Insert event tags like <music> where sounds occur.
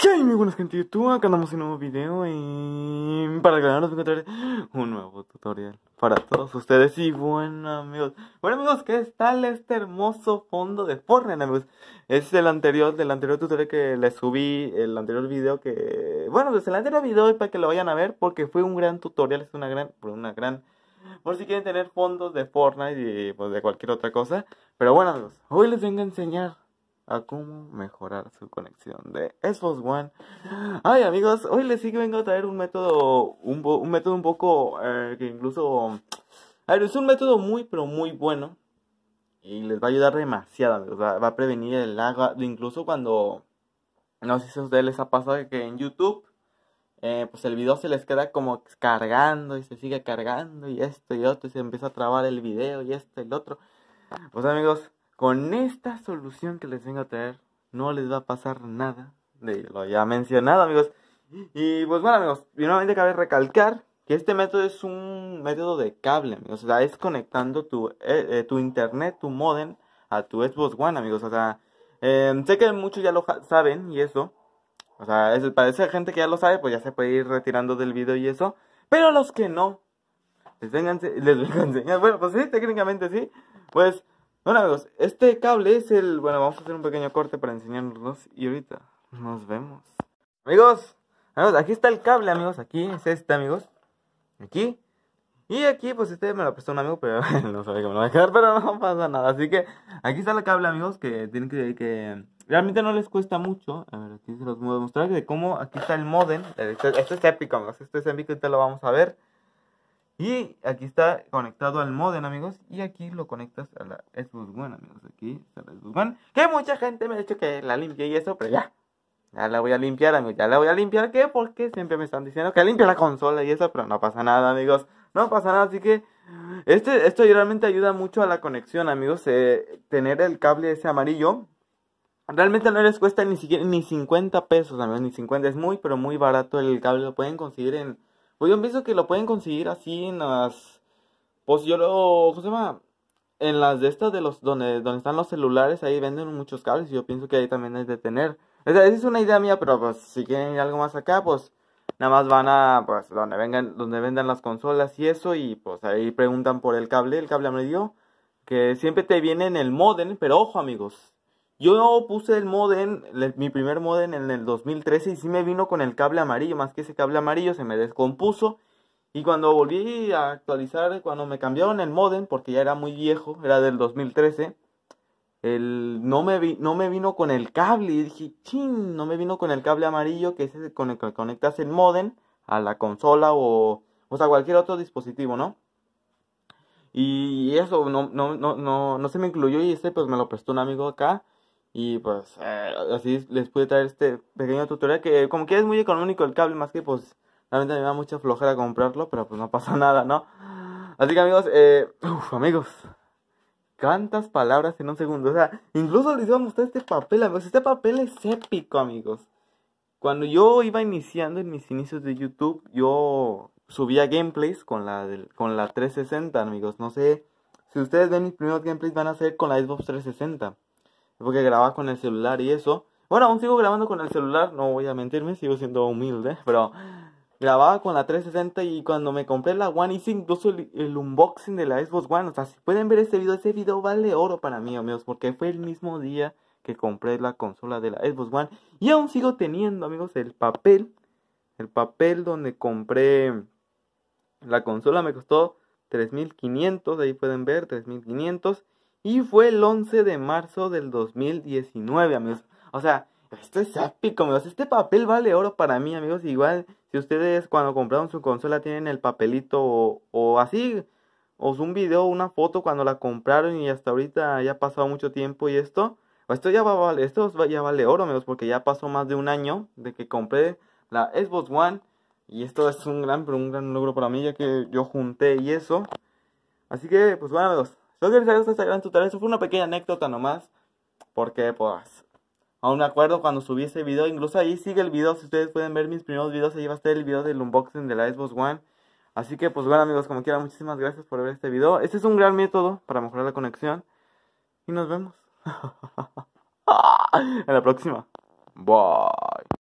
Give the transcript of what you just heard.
Hey, muy buenas gente de YouTube, acá andamos en un nuevo video y para a encontraré un nuevo tutorial para todos ustedes y bueno amigos Bueno amigos, ¿qué tal este hermoso fondo de Fortnite Es el anterior, del anterior tutorial que les subí, el anterior video que... Bueno, desde pues el anterior video para que lo vayan a ver porque fue un gran tutorial, es una gran... una gran... Por si quieren tener fondos de Fortnite y pues de cualquier otra cosa Pero bueno amigos, hoy les vengo a enseñar a cómo mejorar su conexión de Xbox One. Ay amigos, hoy les sigo vengo a traer un método, un, método un poco eh, que incluso, a ver, es un método muy pero muy bueno y les va a ayudar demasiado, Va, a prevenir el lag, incluso cuando, no sé si a ustedes les ha pasado que en YouTube eh, pues el video se les queda como cargando y se sigue cargando y esto y otro y se empieza a trabar el video y esto y el otro. Pues amigos, con esta solución que les vengo a traer, no les va a pasar nada de lo ya mencionado, amigos. Y pues bueno, amigos, nuevamente cabe recalcar que este método es un método de cable, amigos. O sea, es conectando tu, eh, eh, tu internet, tu modem a tu Xbox One, amigos. O sea, em, sé que muchos ya lo saben y eso. O sea, es, para esa gente que ya lo sabe, pues ya se puede ir retirando del video y eso. Pero los que no, les vengan, les enseñar <laughs> bueno, pues sí, técnicamente sí. Pues bueno amigos, este cable es el... Bueno, vamos a hacer un pequeño corte para enseñarnos y ahorita nos vemos. Amigos, amigos, aquí está el cable amigos, aquí es este amigos. Aquí. Y aquí pues este me lo prestó un amigo, pero <laughs> no sabe que me lo va a quedar, pero no pasa nada. Así que aquí está el cable amigos, que tienen que... realmente no les cuesta mucho. A ver, aquí se los voy a mostrar de cómo aquí está el modem. Esto, este es épico amigos, esto es épico, te lo vamos a ver. Y aquí está conectado al modem, amigos. Y aquí lo conectas a la Xbox One, amigos. Aquí está la Xbox One. Que mucha gente me ha dicho que la limpie y eso, pero ya. Ya la voy a limpiar, amigos. Ya la voy a limpiar. ¿Qué? Porque siempre me están diciendo que limpie la consola y eso, pero no pasa nada, amigos. No pasa nada, así que... Este, esto realmente ayuda mucho a la conexión, amigos. Eh, tener el cable ese amarillo. Realmente no les cuesta ni siquiera ni 50 pesos, amigos, ni 50. Es muy, pero muy barato el cable. Lo pueden conseguir en pues yo pienso que lo pueden conseguir así en las. Pues yo lo. ¿Cómo En las de estas de los. Donde, donde están los celulares, ahí venden muchos cables. Y yo pienso que ahí también es de tener. esa es una idea mía, pero pues si quieren ir algo más acá, pues. Nada más van a. Pues donde vengan. Donde vendan las consolas y eso. Y pues ahí preguntan por el cable. El cable amarillo. Que siempre te viene en el modem. Pero ojo, amigos. Yo puse el modem, mi primer modem en el 2013 y sí me vino con el cable amarillo, más que ese cable amarillo se me descompuso. Y cuando volví a actualizar, cuando me cambiaron el modem, porque ya era muy viejo, era del 2013, el, no, me vi, no me vino con el cable. Y dije, chin, no me vino con el cable amarillo que es con el que conectas el modem a la consola o, o sea, cualquier otro dispositivo, ¿no? Y eso no, no, no, no, no se me incluyó y ese pues me lo prestó un amigo acá. Y pues eh, así les pude traer este pequeño tutorial que como que es muy económico el cable, más que pues realmente me da mucha flojera comprarlo, pero pues no pasa <laughs> nada, ¿no? Así que amigos, eh, uff amigos, cuántas palabras en un segundo. O sea, incluso les iba a mostrar este papel, amigos. Este papel es épico, amigos. Cuando yo iba iniciando en mis inicios de YouTube, yo subía gameplays con la, con la 360, amigos. No sé, si ustedes ven mis primeros gameplays van a ser con la Xbox 360 porque grababa con el celular y eso. Bueno, aún sigo grabando con el celular, no voy a mentirme, sigo siendo humilde, <laughs> pero grababa con la 360 y cuando me compré la One hice incluso el, unboxing de la Xbox One. O sea, si pueden ver este video, ese video vale oro para mí, amigos, porque fue el mismo día que compré la consola de la Xbox One. Y aún sigo teniendo, amigos, el papel. El papel donde compré la consola me costó 3.500, ahí pueden ver, 3.500. Y fue el 11 de marzo del 2019, amigos. O sea, esto es épico, amigos. Este papel vale oro para mí, amigos. Igual, si ustedes cuando compraron su consola tienen el papelito o, así, o un video, una foto cuando la compraron y hasta ahorita ya ha pasado mucho tiempo y esto, esto ya, va, esto ya vale oro, amigos, porque ya pasó más de un año de que compré la Xbox One. Y esto es un gran, pero un gran logro para mí, ya que yo junté y eso. Así que, pues bueno, amigos, que este gran tutorial. Eso fue una pequeña anécdota nomás. Porque, pues, aún me acuerdo cuando subí ese video. Incluso ahí sigue el video. Si ustedes pueden ver mis primeros videos, ahí va a estar el video del unboxing de la Xbox One. Así que, pues, bueno, amigos, como quiera, muchísimas gracias por ver este video. Este es un gran método para mejorar la conexión. Y nos vemos. <laughs> en la próxima. Bye.